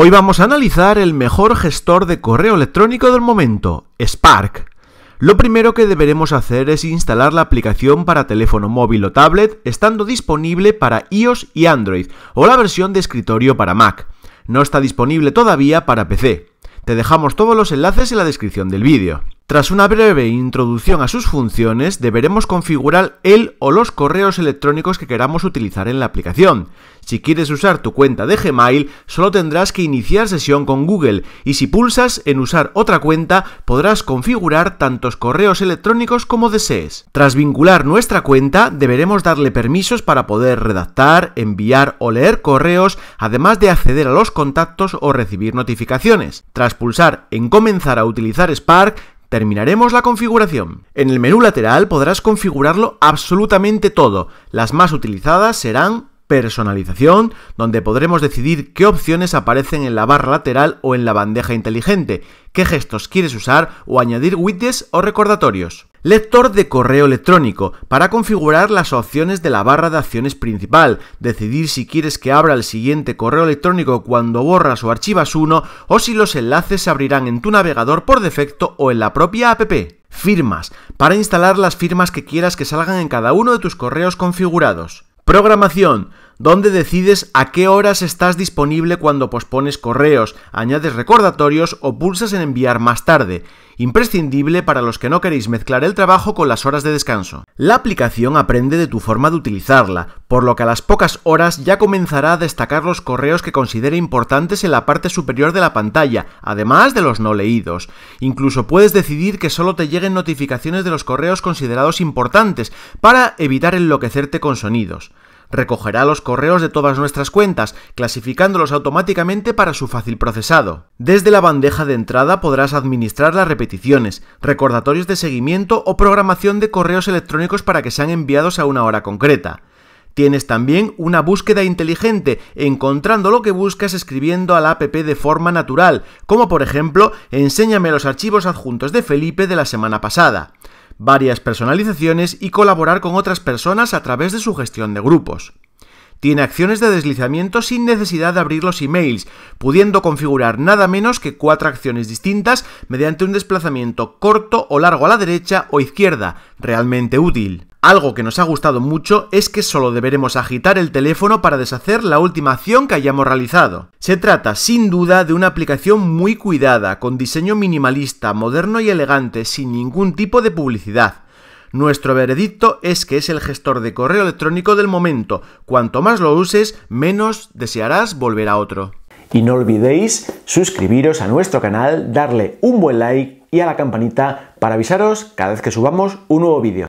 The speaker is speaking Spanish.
Hoy vamos a analizar el mejor gestor de correo electrónico del momento, Spark. Lo primero que deberemos hacer es instalar la aplicación para teléfono móvil o tablet, estando disponible para iOS y Android, o la versión de escritorio para Mac. No está disponible todavía para PC. Te dejamos todos los enlaces en la descripción del vídeo. Tras una breve introducción a sus funciones, deberemos configurar el o los correos electrónicos que queramos utilizar en la aplicación. Si quieres usar tu cuenta de Gmail, solo tendrás que iniciar sesión con Google y si pulsas en usar otra cuenta, podrás configurar tantos correos electrónicos como desees. Tras vincular nuestra cuenta, deberemos darle permisos para poder redactar, enviar o leer correos, además de acceder a los contactos o recibir notificaciones. Tras pulsar en comenzar a utilizar Spark, Terminaremos la configuración. En el menú lateral podrás configurarlo absolutamente todo. Las más utilizadas serán personalización, donde podremos decidir qué opciones aparecen en la barra lateral o en la bandeja inteligente, qué gestos quieres usar o añadir widgets o recordatorios. Lector de correo electrónico, para configurar las opciones de la barra de acciones principal, decidir si quieres que abra el siguiente correo electrónico cuando borras o archivas uno, o si los enlaces se abrirán en tu navegador por defecto o en la propia app. Firmas, para instalar las firmas que quieras que salgan en cada uno de tus correos configurados. Programación, donde decides a qué horas estás disponible cuando pospones correos, añades recordatorios o pulsas en enviar más tarde, imprescindible para los que no queréis mezclar el trabajo con las horas de descanso. La aplicación aprende de tu forma de utilizarla, por lo que a las pocas horas ya comenzará a destacar los correos que considere importantes en la parte superior de la pantalla, además de los no leídos. Incluso puedes decidir que solo te lleguen notificaciones de los correos considerados importantes, para evitar enloquecerte con sonidos. Recogerá los correos de todas nuestras cuentas, clasificándolos automáticamente para su fácil procesado. Desde la bandeja de entrada podrás administrar las repeticiones, recordatorios de seguimiento o programación de correos electrónicos para que sean enviados a una hora concreta. Tienes también una búsqueda inteligente, encontrando lo que buscas escribiendo al app de forma natural, como por ejemplo, enséñame los archivos adjuntos de Felipe de la semana pasada varias personalizaciones y colaborar con otras personas a través de su gestión de grupos tiene acciones de deslizamiento sin necesidad de abrir los emails, pudiendo configurar nada menos que cuatro acciones distintas mediante un desplazamiento corto o largo a la derecha o izquierda, realmente útil. Algo que nos ha gustado mucho es que solo deberemos agitar el teléfono para deshacer la última acción que hayamos realizado. Se trata sin duda de una aplicación muy cuidada, con diseño minimalista, moderno y elegante, sin ningún tipo de publicidad. Nuestro veredicto es que es el gestor de correo electrónico del momento. Cuanto más lo uses, menos desearás volver a otro. Y no olvidéis suscribiros a nuestro canal, darle un buen like y a la campanita para avisaros cada vez que subamos un nuevo vídeo.